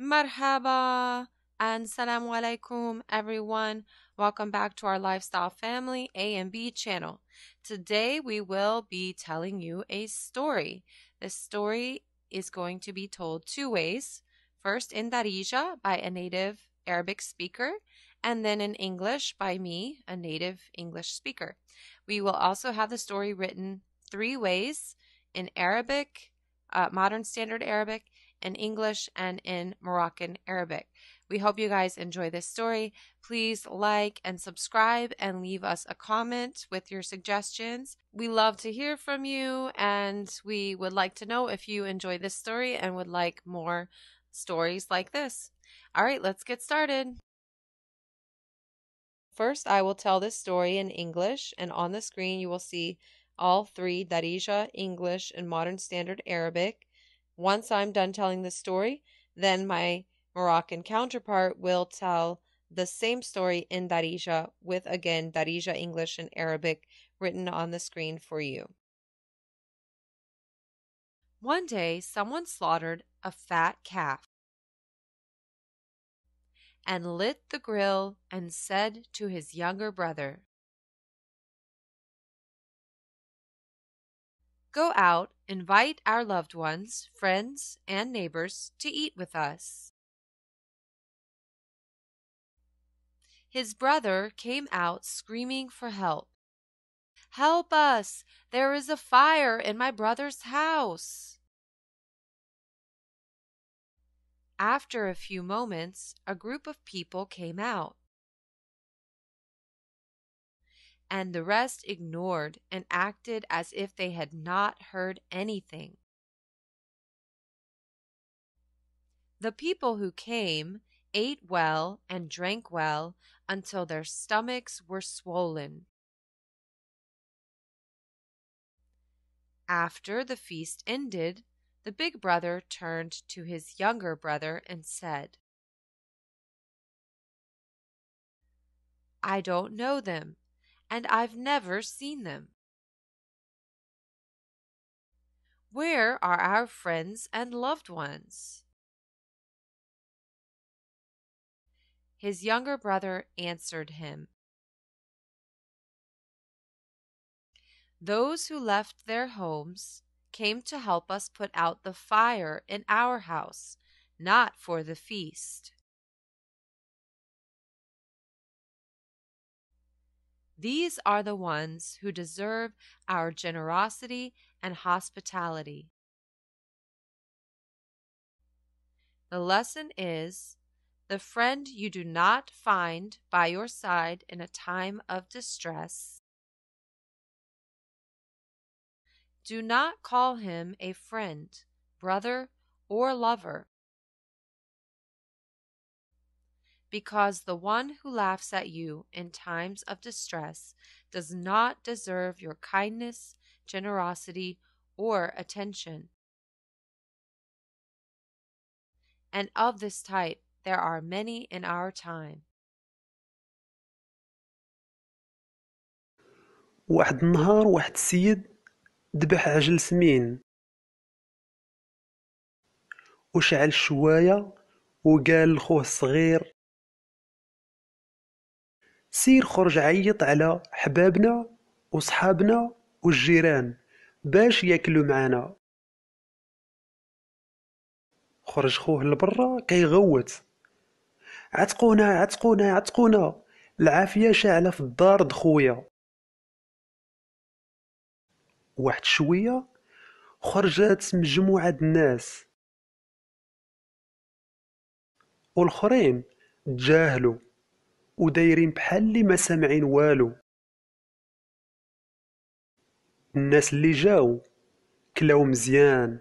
Marhaba and Salaam Alaikum everyone. Welcome back to our Lifestyle Family A and B channel. Today we will be telling you a story. The story is going to be told two ways. First in Darija by a native Arabic speaker and then in English by me, a native English speaker. We will also have the story written three ways in Arabic, uh, Modern Standard Arabic, in English and in Moroccan Arabic. We hope you guys enjoy this story. Please like and subscribe and leave us a comment with your suggestions. We love to hear from you, and we would like to know if you enjoy this story and would like more stories like this. All right, let's get started. First, I will tell this story in English, and on the screen you will see all three Darija, English, and Modern Standard Arabic once I'm done telling the story, then my Moroccan counterpart will tell the same story in Darija with again Darija English and Arabic written on the screen for you. One day, someone slaughtered a fat calf and lit the grill and said to his younger brother, Go out invite our loved ones, friends, and neighbors to eat with us. His brother came out screaming for help. Help us! There is a fire in my brother's house! After a few moments, a group of people came out. and the rest ignored and acted as if they had not heard anything. The people who came ate well and drank well until their stomachs were swollen. After the feast ended, the big brother turned to his younger brother and said, I don't know them and I've never seen them. Where are our friends and loved ones? His younger brother answered him Those who left their homes came to help us put out the fire in our house, not for the feast. These are the ones who deserve our generosity and hospitality. The lesson is the friend you do not find by your side in a time of distress. Do not call him a friend, brother, or lover because the one who laughs at you in times of distress does not deserve your kindness, generosity, or attention. And of this type there are many in our time. واحد النهار واحد السيد ذبح عجل سمين وشعل الشواية وقال لخوه الصغير سير خرج عيط على حبابنا وصحابنا والجيران باش ياكلوا معانا خرج خوه لبرا كيغوت عتقونا عتقونا عتقونا العافيه شاعله في الدار دخويا واحد شويه خرجت مجموعه الناس والخرين تجاهلوا ودايرين بحال اللي ما سامعين والو الناس اللي جاو كلاو مزيان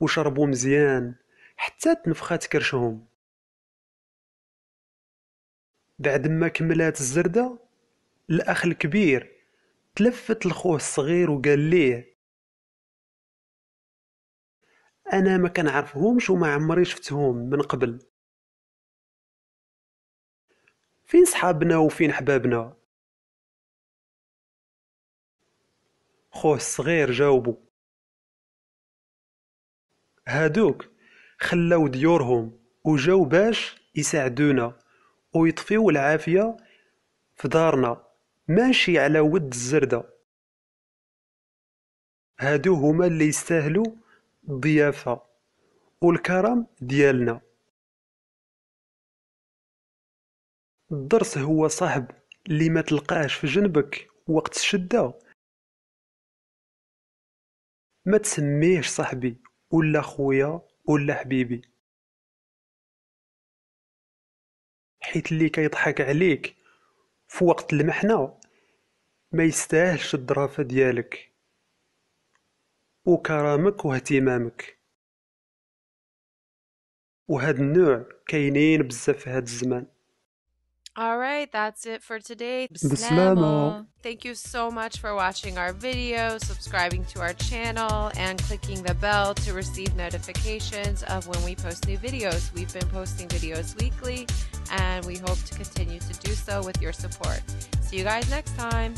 وشربوا مزيان حتى تنفخات كرشهم بعد ما كملات الزردة الأخ الكبير تلفت لخوه الصغير وقال ليه أنا ما كنعرفهمش وما عمري شفتهم من قبل فين صحابنا وفين حبابنا خوه الصغير جاوبو هادوك خلاو ديورهم وجاو باش يساعدونا ويطفيو العافية في دارنا ماشي على ود الزردة هادو هما اللي يستاهلوا الضيافة والكرم ديالنا الدرس هو صاحب اللي ما تلقاهش في جنبك وقت الشدة ما تسميهش صاحبي ولا خويا ولا حبيبي حيت اللي كيضحك عليك في وقت المحنة ما يستاهلش الظرافة ديالك وكرامك واهتمامك وهذا النوع كاينين بزاف في هاد الزمان All right, that's it for today. Bislamo. Thank you so much for watching our video, subscribing to our channel, and clicking the bell to receive notifications of when we post new videos. We've been posting videos weekly, and we hope to continue to do so with your support. See you guys next time.